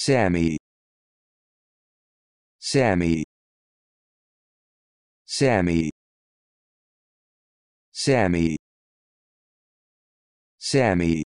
Sammy Sammy Sammy Sammy Sammy